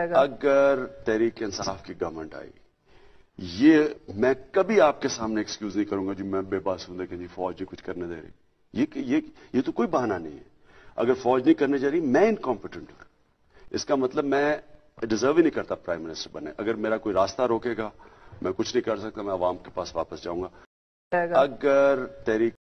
अगर तहरीक इंसाफ की गवर्नमेंट आई ये मैं कभी आपके सामने एक्सक्यूज नहीं करूंगा जी मैं बेबास हूं देखें जी फौज जी कुछ करने दे रही ये ये ये तो कोई बहाना नहीं है अगर फौज नहीं करने जा रही मैं इनकॉम्पिटेंट हूं इसका मतलब मैं डिजर्व ही नहीं करता प्राइम मिनिस्टर बने अगर मेरा कोई रास्ता रोकेगा मैं कुछ नहीं कर सकता मैं आवाम के पास वापस जाऊंगा अगर तहरीक